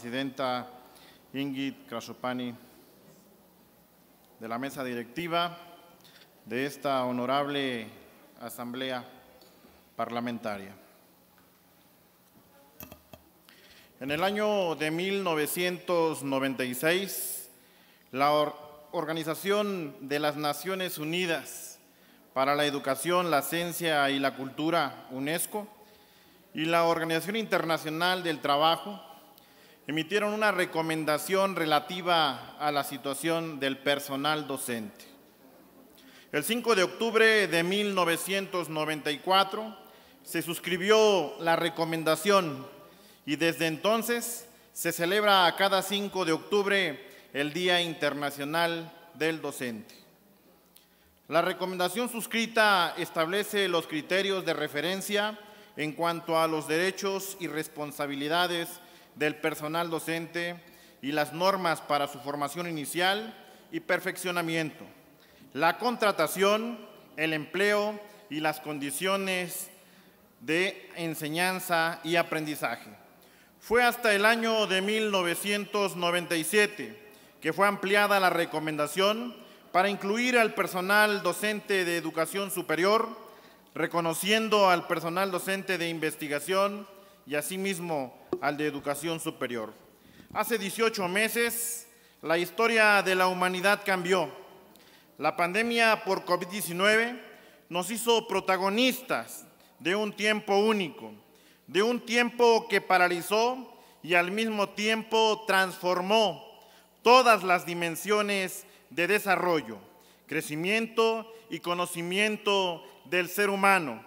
presidenta Ingrid Krasopani, de la mesa directiva de esta honorable asamblea parlamentaria. En el año de 1996, la Organización de las Naciones Unidas para la Educación, la Ciencia y la Cultura, UNESCO, y la Organización Internacional del Trabajo emitieron una recomendación relativa a la situación del personal docente. El 5 de octubre de 1994 se suscribió la recomendación y desde entonces se celebra a cada 5 de octubre el Día Internacional del Docente. La recomendación suscrita establece los criterios de referencia en cuanto a los derechos y responsabilidades del personal docente y las normas para su formación inicial y perfeccionamiento, la contratación, el empleo y las condiciones de enseñanza y aprendizaje. Fue hasta el año de 1997 que fue ampliada la recomendación para incluir al personal docente de educación superior, reconociendo al personal docente de investigación y asimismo al de educación superior. Hace 18 meses la historia de la humanidad cambió. La pandemia por COVID-19 nos hizo protagonistas de un tiempo único, de un tiempo que paralizó y al mismo tiempo transformó todas las dimensiones de desarrollo, crecimiento y conocimiento del ser humano,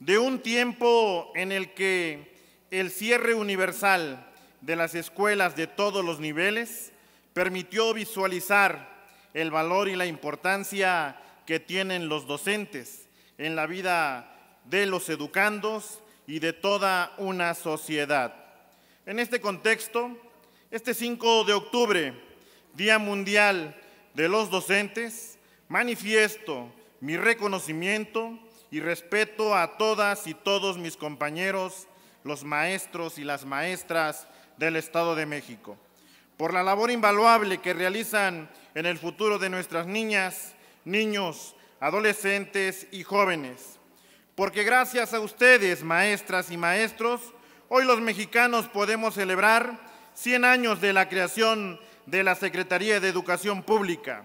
de un tiempo en el que el cierre universal de las escuelas de todos los niveles permitió visualizar el valor y la importancia que tienen los docentes en la vida de los educandos y de toda una sociedad. En este contexto, este 5 de octubre, Día Mundial de los Docentes, manifiesto mi reconocimiento y respeto a todas y todos mis compañeros los maestros y las maestras del Estado de México, por la labor invaluable que realizan en el futuro de nuestras niñas, niños, adolescentes y jóvenes. Porque gracias a ustedes, maestras y maestros, hoy los mexicanos podemos celebrar 100 años de la creación de la Secretaría de Educación Pública,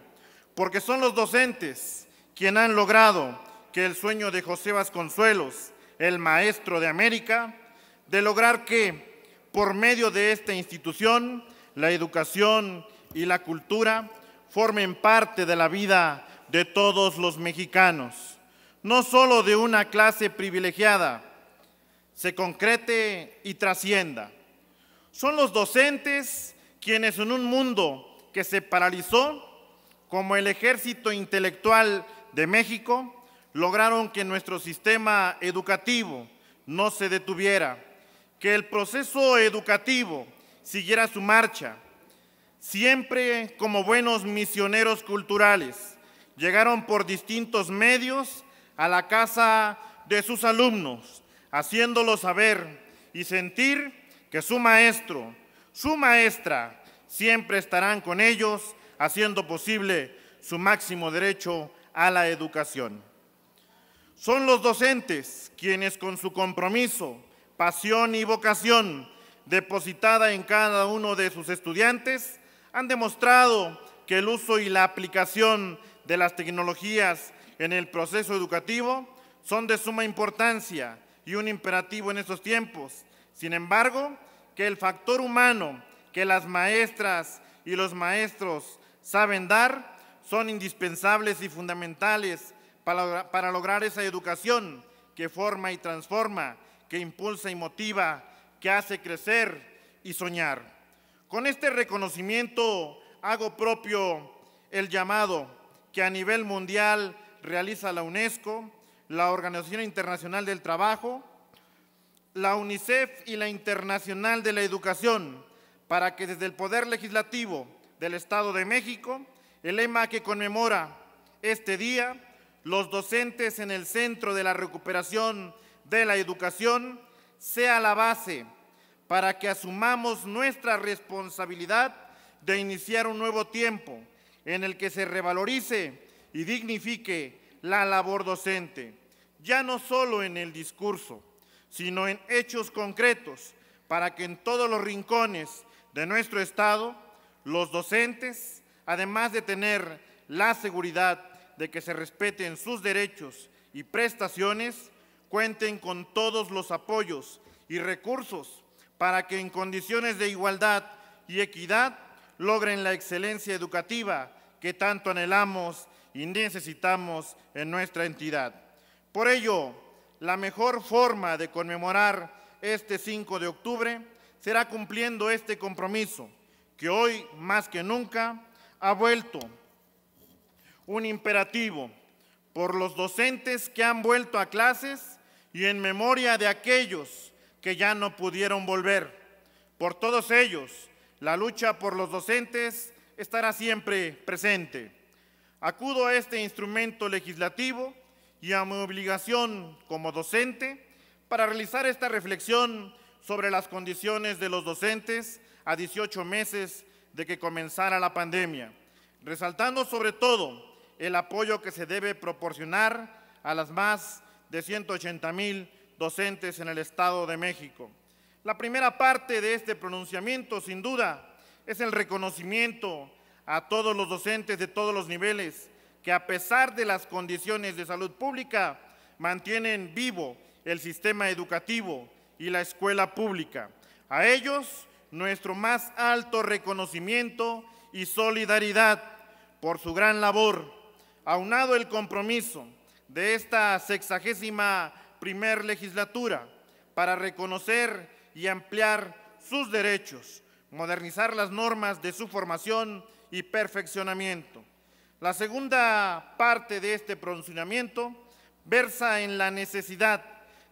porque son los docentes quienes han logrado que el sueño de José Vasconcelos, el maestro de América, de lograr que, por medio de esta institución, la educación y la cultura formen parte de la vida de todos los mexicanos, no solo de una clase privilegiada, se concrete y trascienda. Son los docentes quienes en un mundo que se paralizó, como el ejército intelectual de México, lograron que nuestro sistema educativo no se detuviera que el proceso educativo siguiera su marcha, siempre como buenos misioneros culturales. Llegaron por distintos medios a la casa de sus alumnos, haciéndolos saber y sentir que su maestro, su maestra, siempre estarán con ellos, haciendo posible su máximo derecho a la educación. Son los docentes quienes con su compromiso pasión y vocación depositada en cada uno de sus estudiantes han demostrado que el uso y la aplicación de las tecnologías en el proceso educativo son de suma importancia y un imperativo en estos tiempos. Sin embargo, que el factor humano que las maestras y los maestros saben dar son indispensables y fundamentales para, para lograr esa educación que forma y transforma que impulsa y motiva, que hace crecer y soñar. Con este reconocimiento hago propio el llamado que a nivel mundial realiza la UNESCO, la Organización Internacional del Trabajo, la UNICEF y la Internacional de la Educación, para que desde el Poder Legislativo del Estado de México, el lema que conmemora este día, los docentes en el centro de la recuperación de la educación sea la base para que asumamos nuestra responsabilidad de iniciar un nuevo tiempo en el que se revalorice y dignifique la labor docente, ya no solo en el discurso, sino en hechos concretos, para que en todos los rincones de nuestro Estado los docentes, además de tener la seguridad de que se respeten sus derechos y prestaciones, cuenten con todos los apoyos y recursos para que en condiciones de igualdad y equidad logren la excelencia educativa que tanto anhelamos y necesitamos en nuestra entidad. Por ello, la mejor forma de conmemorar este 5 de octubre será cumpliendo este compromiso que hoy más que nunca ha vuelto un imperativo por los docentes que han vuelto a clases y en memoria de aquellos que ya no pudieron volver. Por todos ellos, la lucha por los docentes estará siempre presente. Acudo a este instrumento legislativo y a mi obligación como docente para realizar esta reflexión sobre las condiciones de los docentes a 18 meses de que comenzara la pandemia, resaltando sobre todo el apoyo que se debe proporcionar a las más de 180 mil docentes en el Estado de México. La primera parte de este pronunciamiento, sin duda, es el reconocimiento a todos los docentes de todos los niveles que a pesar de las condiciones de salud pública mantienen vivo el sistema educativo y la escuela pública. A ellos nuestro más alto reconocimiento y solidaridad por su gran labor, aunado el compromiso, de esta sexagésima primer legislatura para reconocer y ampliar sus derechos, modernizar las normas de su formación y perfeccionamiento. La segunda parte de este pronunciamiento versa en la necesidad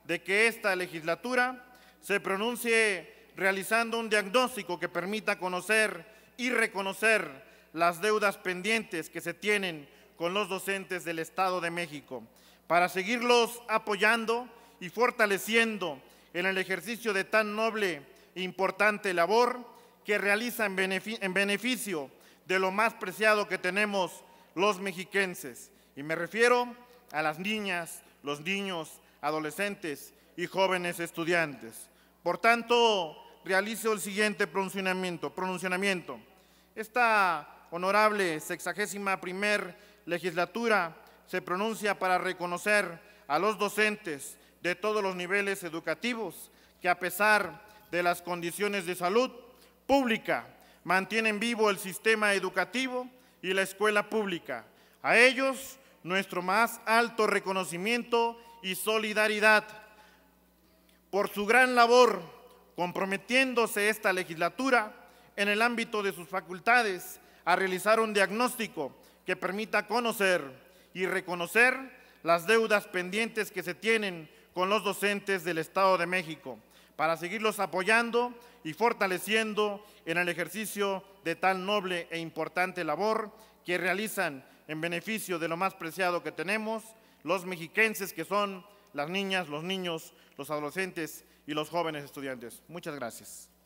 de que esta legislatura se pronuncie realizando un diagnóstico que permita conocer y reconocer las deudas pendientes que se tienen con los docentes del Estado de México para seguirlos apoyando y fortaleciendo en el ejercicio de tan noble e importante labor que realiza en, beneficio, de lo más preciado que tenemos los mexiquenses. Y me refiero a las niñas, los niños, adolescentes y jóvenes estudiantes. Por tanto, realizo el siguiente pronunciamiento. pronunciamiento. Esta honorable sexagésima primer legislatura se pronuncia para reconocer a los docentes de todos los niveles educativos que a pesar de las condiciones de salud pública mantienen vivo el sistema educativo y la escuela pública. A ellos nuestro más alto reconocimiento y solidaridad por su gran labor comprometiéndose esta legislatura en el ámbito de sus facultades a realizar un diagnóstico que permita conocer y reconocer las deudas pendientes que se tienen con los docentes del Estado de México, para seguirlos apoyando y fortaleciendo en el ejercicio de tan noble e importante labor que realizan en beneficio de lo más preciado que tenemos, los mexiquenses que son las niñas, los niños, los adolescentes y los jóvenes estudiantes. Muchas gracias.